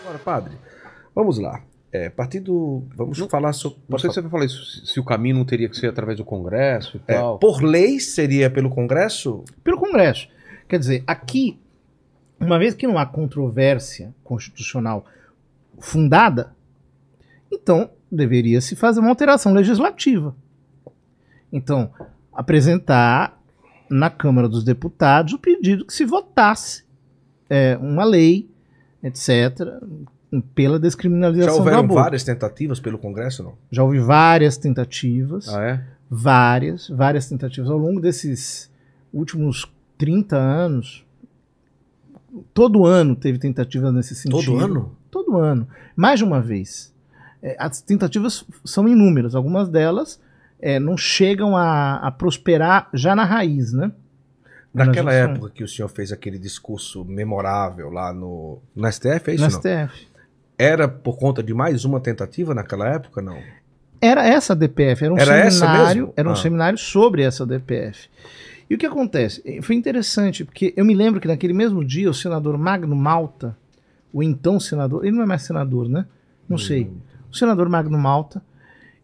Agora, padre, vamos lá. É, partido. Vamos não, falar sobre. Não sei se você vai falar isso, se o caminho não teria que ser através do Congresso e é, tal. É, por lei seria pelo Congresso? Pelo Congresso. Quer dizer, aqui, uma vez que não há controvérsia constitucional fundada, então deveria se fazer uma alteração legislativa. Então, apresentar na Câmara dos Deputados o pedido que se votasse é, uma lei etc., pela descriminalização Já houveram várias tentativas pelo Congresso, não? Já houve várias tentativas. Ah, é? Várias, várias tentativas. Ao longo desses últimos 30 anos, todo ano teve tentativas nesse sentido. Todo ano? Todo ano. Mais de uma vez. É, as tentativas são inúmeras. Algumas delas é, não chegam a, a prosperar já na raiz, né? Naquela época que o senhor fez aquele discurso memorável lá no, no STF, é isso? No não? STF. Era por conta de mais uma tentativa naquela época, não? Era essa DPF, era um era seminário, era um ah. seminário sobre essa DPF. E o que acontece? Foi interessante, porque eu me lembro que naquele mesmo dia o senador Magno Malta, o então senador, ele não é mais senador, né? Não hum. sei. O senador Magno Malta,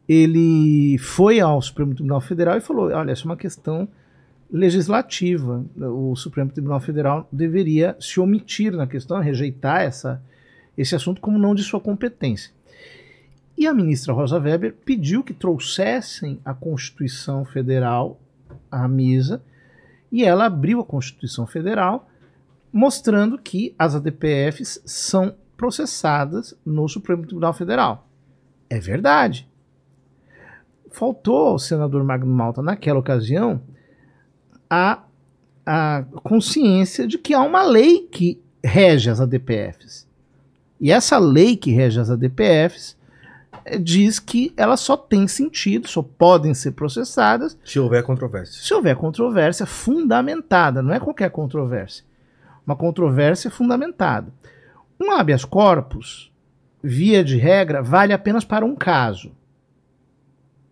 ele foi ao Supremo Tribunal Federal e falou: olha, essa é uma questão legislativa. O Supremo Tribunal Federal deveria se omitir na questão, rejeitar essa, esse assunto como não de sua competência. E a ministra Rosa Weber pediu que trouxessem a Constituição Federal à mesa e ela abriu a Constituição Federal mostrando que as ADPFs são processadas no Supremo Tribunal Federal. É verdade. Faltou ao senador Magno Malta, naquela ocasião, a, a consciência de que há uma lei que rege as ADPFs. E essa lei que rege as ADPFs eh, diz que elas só têm sentido, só podem ser processadas. Se houver controvérsia. Se houver controvérsia fundamentada, não é qualquer controvérsia. Uma controvérsia fundamentada. Um habeas corpus, via de regra, vale apenas para um caso.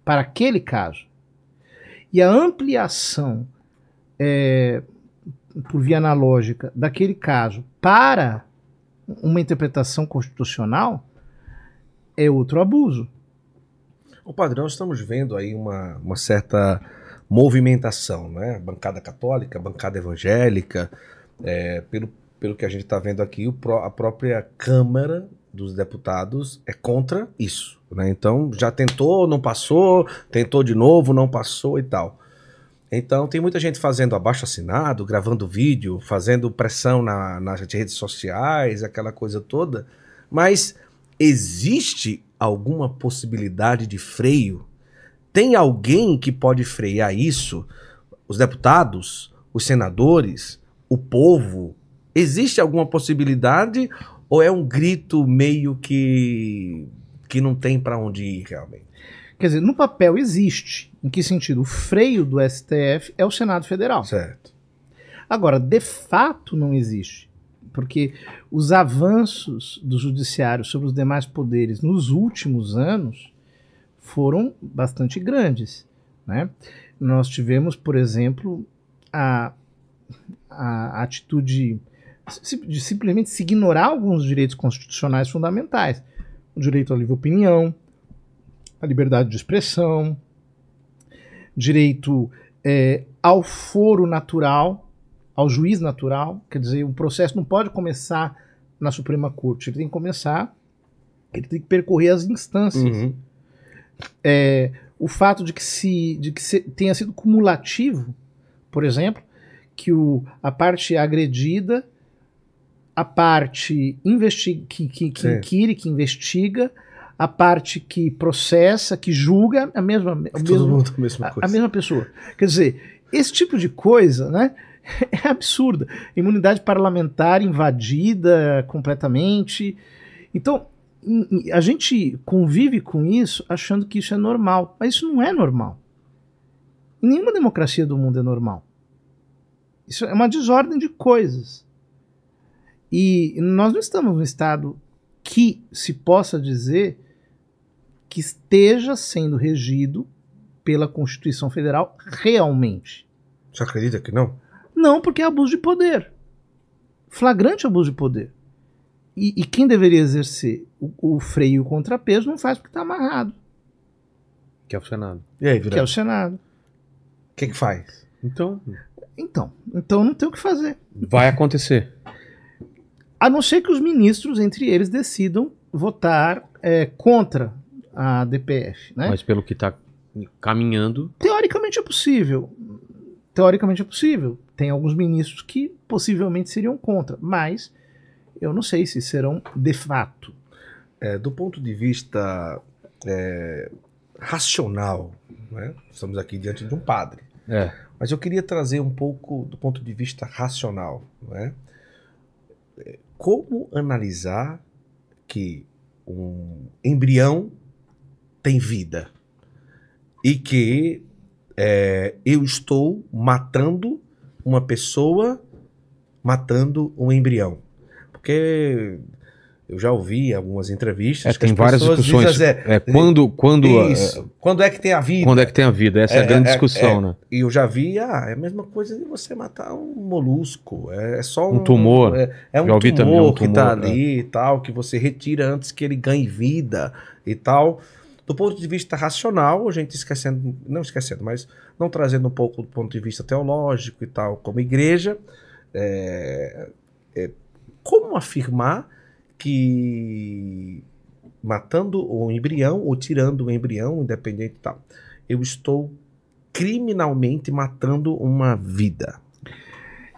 Para aquele caso. E a ampliação é, por via analógica, daquele caso para uma interpretação constitucional é outro abuso. O padrão, estamos vendo aí uma, uma certa movimentação, né? Bancada católica, bancada evangélica, é, pelo, pelo que a gente está vendo aqui, pró, a própria Câmara dos Deputados é contra isso. Né? Então já tentou, não passou, tentou de novo, não passou e tal. Então, tem muita gente fazendo abaixo assinado, gravando vídeo, fazendo pressão na, nas redes sociais, aquela coisa toda. Mas existe alguma possibilidade de freio? Tem alguém que pode frear isso? Os deputados, os senadores, o povo? Existe alguma possibilidade ou é um grito meio que que não tem para onde ir realmente? Quer dizer, no papel existe. Em que sentido? O freio do STF é o Senado Federal. Certo. Agora, de fato não existe. Porque os avanços do judiciário sobre os demais poderes nos últimos anos foram bastante grandes. Né? Nós tivemos, por exemplo, a, a atitude de simplesmente se ignorar alguns direitos constitucionais fundamentais. O direito à livre opinião, a liberdade de expressão, direito é, ao foro natural, ao juiz natural, quer dizer, o um processo não pode começar na Suprema Corte, ele tem que começar, ele tem que percorrer as instâncias. Uhum. É, o fato de que, se, de que se, tenha sido cumulativo, por exemplo, que o, a parte agredida, a parte investi que, que, que inquire, que investiga, a parte que processa, que julga, a mesma, é a mesmo, mesma a, a mesma pessoa. Quer dizer, esse tipo de coisa, né? É absurda. Imunidade parlamentar invadida completamente. Então, a gente convive com isso achando que isso é normal, mas isso não é normal. Em nenhuma democracia do mundo é normal. Isso é uma desordem de coisas. E nós não estamos num estado que se possa dizer que esteja sendo regido pela Constituição Federal realmente. Você acredita que não? Não, porque é abuso de poder. Flagrante abuso de poder. E, e quem deveria exercer o, o, freio e o contrapeso não faz porque está amarrado. Que é o Senado. E aí, Que é o Senado. O que faz? Então. Então, então não tem o que fazer. Vai acontecer. A não ser que os ministros, entre eles, decidam votar é, contra a DPF, né? Mas pelo que está caminhando. Teoricamente é possível. Teoricamente é possível. Tem alguns ministros que possivelmente seriam contra, mas eu não sei se serão de fato. É, do ponto de vista é, racional, né? estamos aqui diante de um padre. É. Mas eu queria trazer um pouco do ponto de vista racional. Né? É, como analisar que um embrião tem vida. E que é, eu estou matando uma pessoa, matando um embrião. Porque eu já ouvi algumas entrevistas. É, tem várias discussões. Dizem, é, é, quando, quando, isso, é, quando é que tem a vida? Quando é que tem a vida? Essa é, a é, grande é, discussão, né? E eu já vi, ah, é a mesma coisa de você matar um molusco. É, só um, um tumor. É, um, tumor também, um tumor que está ali e tal, que você retira antes que ele ganhe vida e tal do ponto de vista racional, a gente esquecendo, não esquecendo, mas não trazendo um pouco do ponto de vista teológico e tal, como igreja, é, é, como afirmar que matando o embrião ou tirando o embrião, independente e tal, eu estou criminalmente matando uma vida?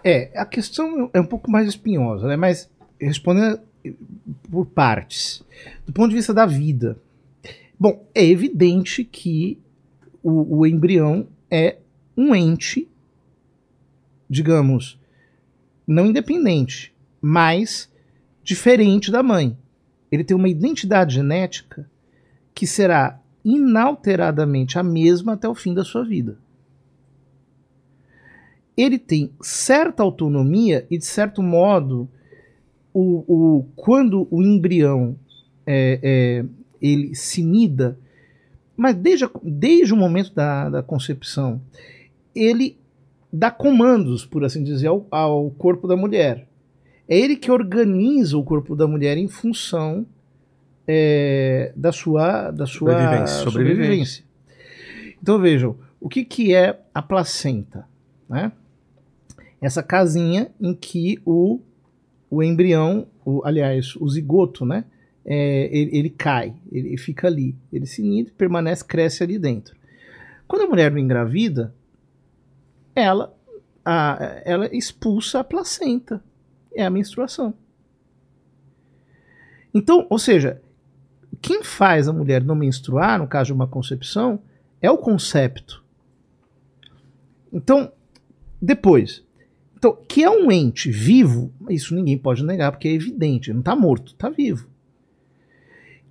É, a questão é um pouco mais espinhosa, né? Mas respondendo por partes. Do ponto de vista da vida, Bom, é evidente que o, o embrião é um ente, digamos, não independente, mas diferente da mãe. Ele tem uma identidade genética que será inalteradamente a mesma até o fim da sua vida. Ele tem certa autonomia e, de certo modo, o, o, quando o embrião é, é, ele se mida, mas desde, desde o momento da, da concepção, ele dá comandos, por assim dizer, ao, ao corpo da mulher. É ele que organiza o corpo da mulher em função é, da sua, da sua sobrevivência. sobrevivência. Então vejam, o que, que é a placenta? Né? Essa casinha em que o, o embrião, o, aliás, o zigoto, né? é, ele, ele, cai, ele fica ali, ele se ninda, permanece, cresce ali dentro. Quando a mulher não engravida, ela, a, ela expulsa a placenta, é a menstruação. Então, ou seja, quem faz a mulher não menstruar, no caso de uma concepção, é o concepto. Então, depois, então, que é um ente vivo, isso ninguém pode negar, porque é evidente, não está morto, está vivo.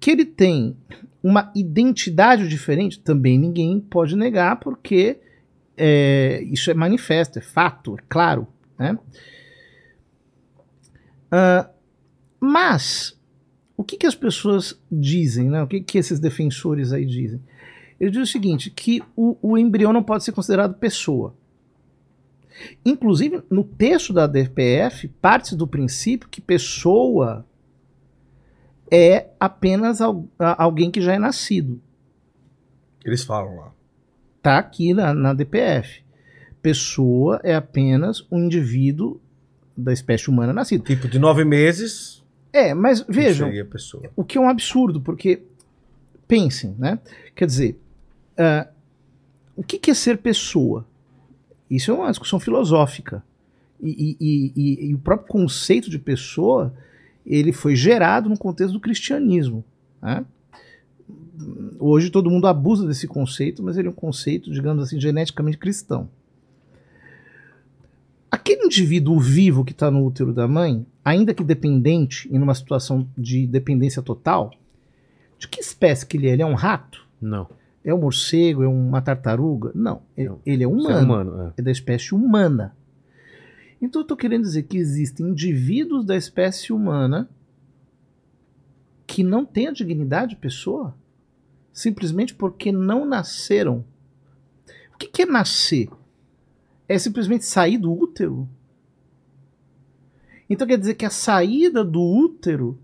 Que ele tem uma identidade diferente, também ninguém pode negar, porque é, isso é manifesto, é fato, é claro. Né? Uh, mas, o que, que as pessoas dizem, né? o que, que esses defensores aí dizem? Ele diz o seguinte, que o, o embrião não pode ser considerado pessoa. Inclusive, no texto da DPF, parte do princípio que pessoa é apenas al alguém que já é nascido. Eles falam lá. Tá aqui na, na DPF. Pessoa é apenas um indivíduo da espécie humana nascido. Tipo de nove meses. É, mas vejam. O que é um absurdo, porque pensem, né? Quer dizer, uh, o que, que é ser pessoa? Isso é uma discussão filosófica. E, e, e, e, o próprio conceito de pessoa ele foi gerado no contexto do cristianismo. Né? Hoje todo mundo abusa desse conceito, mas ele é um conceito, digamos assim, geneticamente cristão. Aquele indivíduo vivo que está no útero da mãe, ainda que dependente e numa situação de dependência total, de que espécie que ele é? Ele é um rato? Não. É um morcego? É uma tartaruga? Não. Não. Ele é, é humano. é, humano, é. é da espécie humana. Então eu estou querendo dizer que existem indivíduos da espécie humana que não têm a dignidade de pessoa simplesmente porque não nasceram. O que, que é nascer? É simplesmente sair do útero? Então quer dizer que a saída do útero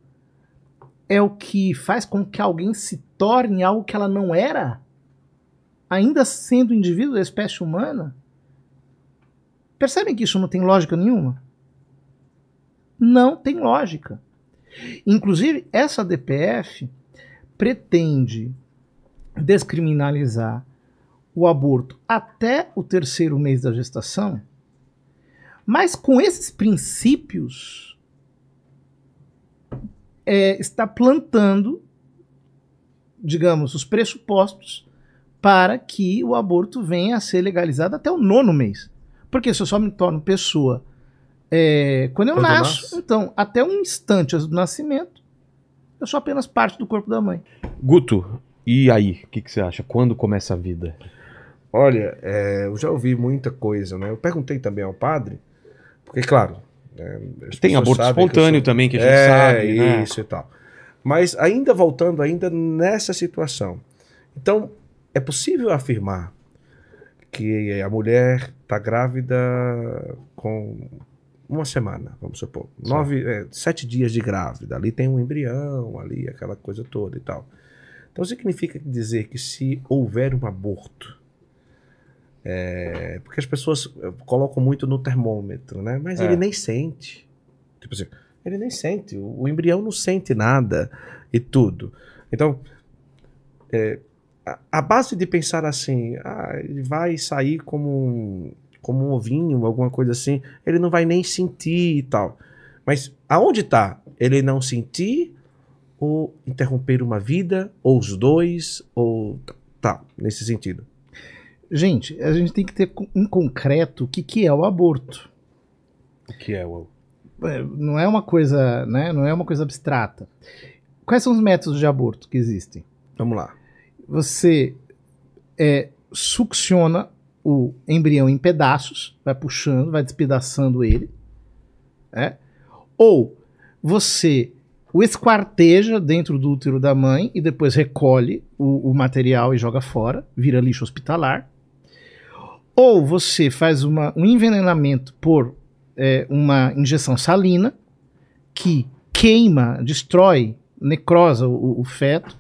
é o que faz com que alguém se torne algo que ela não era? Ainda sendo indivíduo da espécie humana? Percebem que isso não tem lógica nenhuma? Não tem lógica. Inclusive, essa DPF pretende descriminalizar o aborto até o terceiro mês da gestação, mas com esses princípios é, está plantando, digamos, os pressupostos para que o aborto venha a ser legalizado até o nono mês. Porque se eu só me torno pessoa é, quando eu quando nasço, nasce? então, até um instante do nascimento, eu sou apenas parte do corpo da mãe. Guto, e aí? O que, que, você acha? Quando começa a vida? Olha, é, eu já ouvi muita coisa, né? Eu perguntei também ao padre, porque, claro. É, Tem aborto espontâneo que sou... também, que a gente é, sabe. Né? Isso e tal. Mas ainda voltando ainda nessa situação. Então, é possível afirmar que a mulher está grávida com uma semana, vamos supor. Nove, é, sete dias de grávida. Ali tem um embrião, ali aquela coisa toda e tal. Então significa dizer que se houver um aborto, é, porque as pessoas eh, colocam muito no termômetro, né? Mas é. ele nem sente. Tipo assim, ele nem sente. O, o embrião não sente nada e tudo. Então, é, a, base de pensar assim, ah, ele vai sair como um, como um ovinho, alguma coisa assim, ele não vai nem sentir e tal. Mas aonde está? Ele não sentir ou interromper uma vida, ou os dois, ou tá, nesse sentido. Gente, a gente tem que ter em concreto o que, que é o aborto. O que é o é, não é uma coisa, né? Não é uma coisa abstrata. Quais são os métodos de aborto que existem? Vamos lá você é, succiona o embrião em pedaços, vai puxando, vai despedaçando ele, né? ou você o esquarteja dentro do útero da mãe e depois recolhe o, o, material e joga fora, vira lixo hospitalar. Ou você faz uma, um envenenamento por é, uma injeção salina que queima, destrói, necrosa o, o feto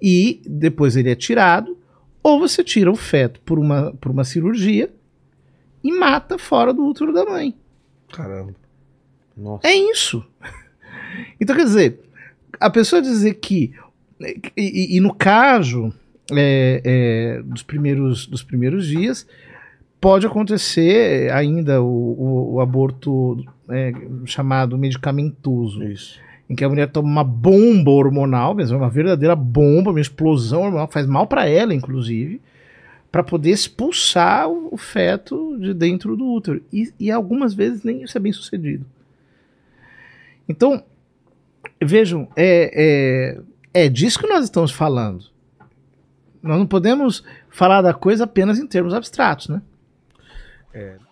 e depois ele é tirado, ou você tira o feto por uma, por uma cirurgia e mata fora do útero da mãe. Caramba. Nossa. É isso. Então, quer dizer, a pessoa dizer que. E, e no caso é, é, dos, primeiros, dos primeiros dias, pode acontecer ainda o, o, o aborto é, chamado medicamentoso. Isso em que a mulher toma uma bomba hormonal, mesmo uma verdadeira bomba, uma explosão hormonal, faz mal para ela, inclusive, para poder expulsar o feto de dentro do útero. E, e algumas vezes nem isso é bem sucedido. Então, vejam, é, é, é disso que nós estamos falando. Nós não podemos falar da coisa apenas em termos abstratos, né? É,